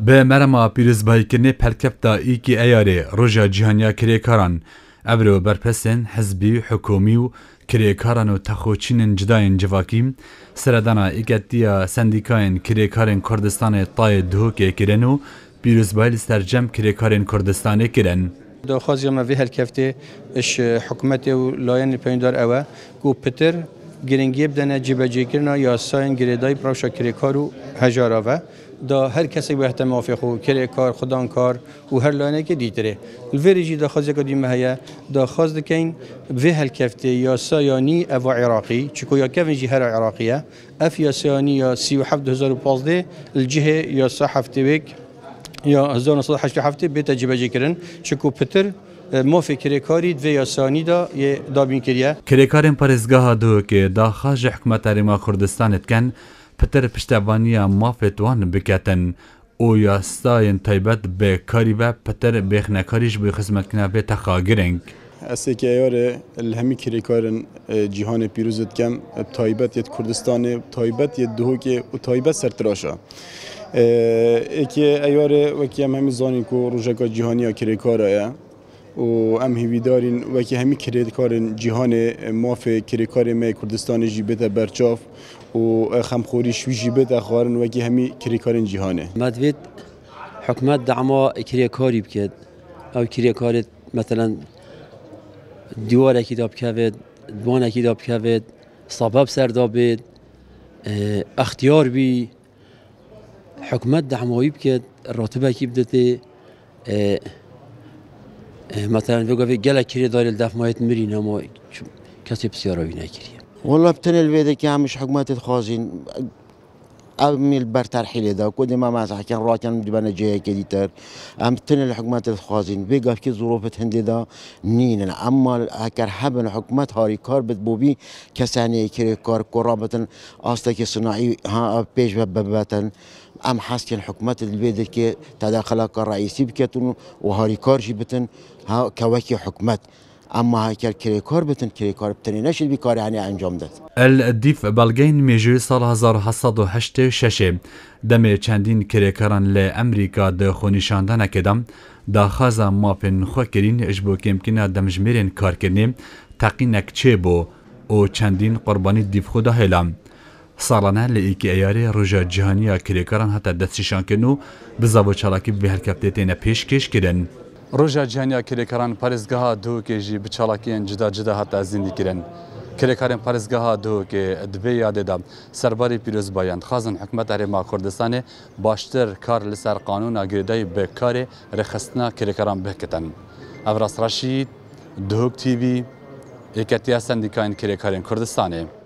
Bi merema pîrêzbayikirinê pelkepta îkî eyarê roja cîhaniya kirekaran, evro berpesên hezbî, hikomî û kirêkaran û texoçînên cidayên civakî, seredana îketiya Sendîkayên Kirêkarên Kurdistanê Tayê Duhokê kirin û pîrozbayî li sercem Kirêkarên Kurdistanê kirin. دو خوازی ما وی هل کفته اش حکوومەتێ و لاین پیندار ئەوە و پتر گرنگی یا ساین گریدای گرێدای پراشە کرێکار و هەژاراوە دا هەر کەسێک بەهتە مافێخ و کرێکار خوددان کار و هەر دیتره دیترێ لێریژی دا دیمە هەیە دیمه دەکەین دا هەلکەفتێ دکین ئەڤ هل کفته یا سایانی او عراقی چکو یا کەڤژی جی هر عراقیه اف یا سایانی یا 1950 لجهێ یاسا هەفتێوێک یا از 1908 هفته به تجربه کردن چکو پتر مافی کریکاری دوی یاسانی دا یه دابین کریه کریکارین پارزگاه دو که دا خاج حکمت ما کردستان اتکن پتر پشتوانی مافی توان بکتن او یاستاین تایبت به کاری و پتر بیخنکاریش به خدمت کنه به تخاگرنگ اسه که یاره الهمی کریکارن جهان پیروزت کم تایبت یت کردستان تایبت یت دهو که او تایبت سرتراشا که و که هم همین زانین که کار جهانی ها کره کارایه و ام و وکی همی کار جهان ماف کار ما کردستان جیبته برچاف و خمخوری شوی جیبته خوارن و وکی همی کار جهانه مدوید حکمت دعما کاری بکد او کار مثلا دیوار اکی داب کود دوان اکی داب کود سبب سر دابید اختیار بی حكومت ده حمایب که راتبه کی بدته اه، اه، مثلا بگوی گله کری داری دف مایت میرین اما کسی بسیار آوی نکریم والله بتنل بيدك يا عم حكمات الخازين ام البرتر حيلي دا كودي ما مازح كان راكن دبنا جاي كديتر ام تن الحكومات الخازن بيقى في ظروف هندي دا نين اما كرحب حكومات هاري كار بتبوبي كساني كري كار قرابه اصلك صناعي ها بيج بباتن ام حاسك الحكومات البيد كي تداخلها كرئيسي بكتن وهاري كار جبتن ها كواكي حكومات ئەمما هاکار کرێکۆر بتن کرێکۆر بتنی نەشت بیکارانی ئەنجام دەت. ئەل دیف بەڵگەین مێژوی سال 1970 دەمێ چەندین کرێکەران لە ئەمریکا دەخۆنیشاندانەکەدەم داخازە ماپێن خۆکردین ئەش بۆ کێمکینە دەمژمێرێن کارکردێ تەقینەک چێ بۆ ئۆ چەندین قوربانی دیفخۆدا هێلام. ساڵانە لە ئیکی ئەیارەی ڕژە جیهانیە کرێکەران هەتا دەستیشانکردن و بزە بۆ چالاکی بێ هەرکەپتێتێنە پێشکێشکردن. Roja cihaniya kirekaran parêzgeha duhokê jî bi çalakiyên cida cida hat ezînî kirin. Kirekarên parêzgeha duhokê divê yadê de serbarê pîroz bayan dixwazin hikûmet Herêma Kurdistanê baştir kar li ser qanûna girêdayî bekarê rêxistina kirekaran bihkitin. Ev rastreşî, Duhok TV, êketiya Sendîkayên Kirekarên Kurdistanê.